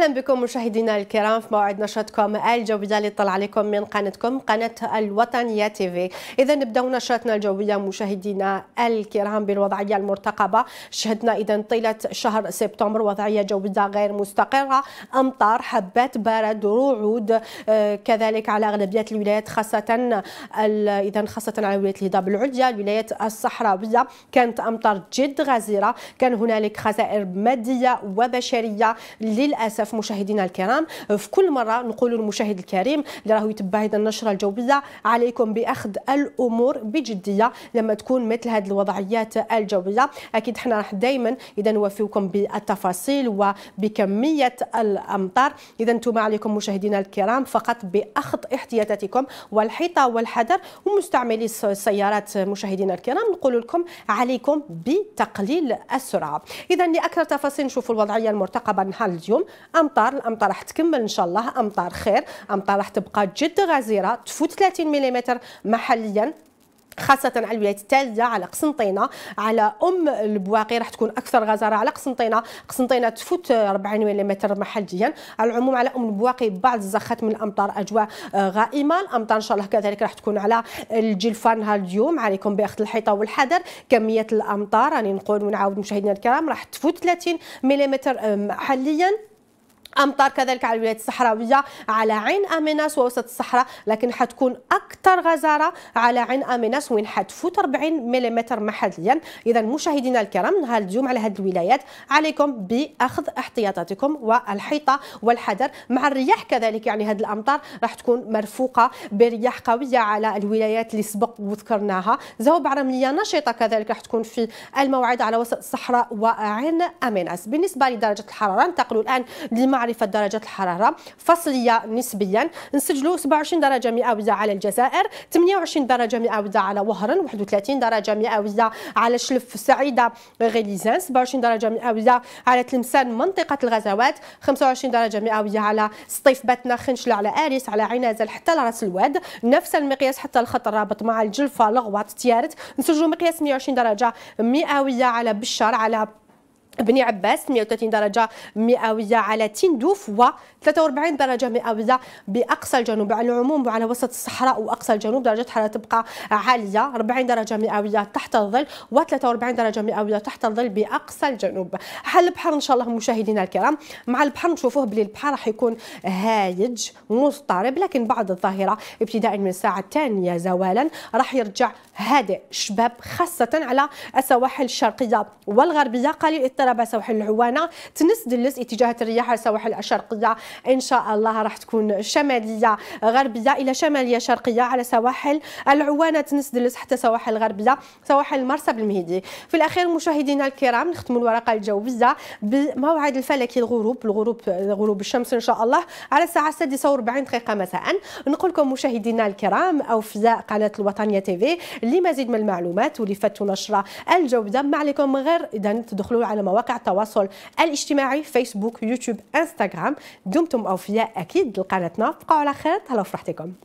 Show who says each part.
Speaker 1: اهلا بكم مشاهدينا الكرام في موعد نشرتكم الجويه اللي طلع عليكم من قناتكم قناه الوطنيه تي في اذا نبداو نشرتنا الجويه مشاهدينا الكرام بالوضعيه المرتقبه شهدنا اذا طيله شهر سبتمبر وضعيه جويه غير مستقره امطار حبات برد رعود آه، كذلك على اغلبيه الولايات خاصه اذا خاصه على ولايه الهضاب العليا الولايات الصحراويه كانت امطار جد غزيره كان هنالك خسائر ماديه وبشريه للاسف بزاف مشاهدينا الكرام في كل مره نقول للمشاهد الكريم اللي راهو يتبع هذه النشره الجويه عليكم باخذ الامور بجديه لما تكون مثل هذه الوضعيات الجويه اكيد حنا راح دائما اذا نوفيكم بالتفاصيل وبكميه الامطار اذا انتم عليكم مشاهدينا الكرام فقط باخذ احتياطاتكم والحيطه والحذر ومستعملي السيارات مشاهدينا الكرام نقول لكم عليكم بتقليل السرعه اذا لاكثر تفاصيل نشوفوا الوضعيه المرتقبه نهار اليوم امطار الامطار راح تكمل ان شاء الله امطار خير امطار راح تبقى جد غزيره تفوت 30 ملم محليا خاصة على الولايات التالية على قسنطينة على أم البواقي راح تكون أكثر غزارة على قسنطينة قسنطينة تفوت 40 ملم محليا على العموم على أم البواقي بعض الزخات من الأمطار أجواء غائمة الأمطار إن شاء الله كذلك راح تكون على الجلفان اليوم عليكم بأخذ الحيطة والحذر كمية الأمطار راني نقول ونعاود مشاهدينا الكرام راح تفوت 30 ملم محليا امطار كذلك على الولايات الصحراويه على عين اميناس ووسط الصحراء لكن حتكون اكثر غزاره على عين اميناس وين حتفوت 40 ملم محليا اذا مشاهدينا الكرام نهار اليوم على هذه الولايات عليكم باخذ احتياطاتكم والحيطه والحذر مع الرياح كذلك يعني هذه الامطار راح تكون مرفوقه برياح قويه على الولايات اللي سبق وذكرناها زوب رمليه نشطه كذلك راح تكون في الموعد على وسط الصحراء وعين اميناس بالنسبه لدرجه الحراره انتقلوا الان لمعرفه معرفة درجة الحرارة فصلية نسبيا نسجلوا 27 درجة مئوية على الجزائر 28 درجة مئوية على وهران 31 درجة مئوية على شلف سعيدة غليزان 27 درجة مئوية على تلمسان منطقة الغزوات 25 درجة مئوية على سطيف باتنا خنشلة على آريس على عنازل حتى لراس الواد نفس المقياس حتى الخط الرابط مع الجلفة لغواط تيارت نسجلوا مقياس 120 درجة مئوية على بشار على بني عباس 130 درجة مئوية على تندوف و 43 درجة مئوية بأقصى الجنوب على العموم وعلى وسط الصحراء وأقصى الجنوب درجة الحرارة تبقى عالية 40 درجة مئوية تحت الظل و 43 درجة مئوية تحت الظل بأقصى الجنوب حال البحر إن شاء الله مشاهدينا الكرام مع البحر نشوفوه بلي البحر راح يكون هايج مضطرب لكن بعد الظاهرة ابتداء من الساعة الثانية زوالا راح يرجع هادئ شباب خاصة على السواحل الشرقية والغربية قليل اضطراب الضربه سواحل العوانه تنس دلس اتجاه الرياح السواحل الشرقيه ان شاء الله راح تكون شماليه غربيه الى شماليه شرقيه على سواحل العوانه تنس دلس حتى سواحل الغربيه سواحل مرسى بالمهدي في الاخير مشاهدينا الكرام نختم الورقه الجويه بموعد الفلكي الغروب الغروب غروب الشمس ان شاء الله على الساعه 46 دقيقه مساء نقول لكم مشاهدينا الكرام اوفياء قناه الوطنيه تي في لمزيد من المعلومات ولفت نشره الجوده ما عليكم غير اذا تدخلوا على مواقع التواصل الاجتماعي فيسبوك يوتيوب انستغرام دمتم اوفياء اكيد لقناتنا بقوا على خير تهلاو في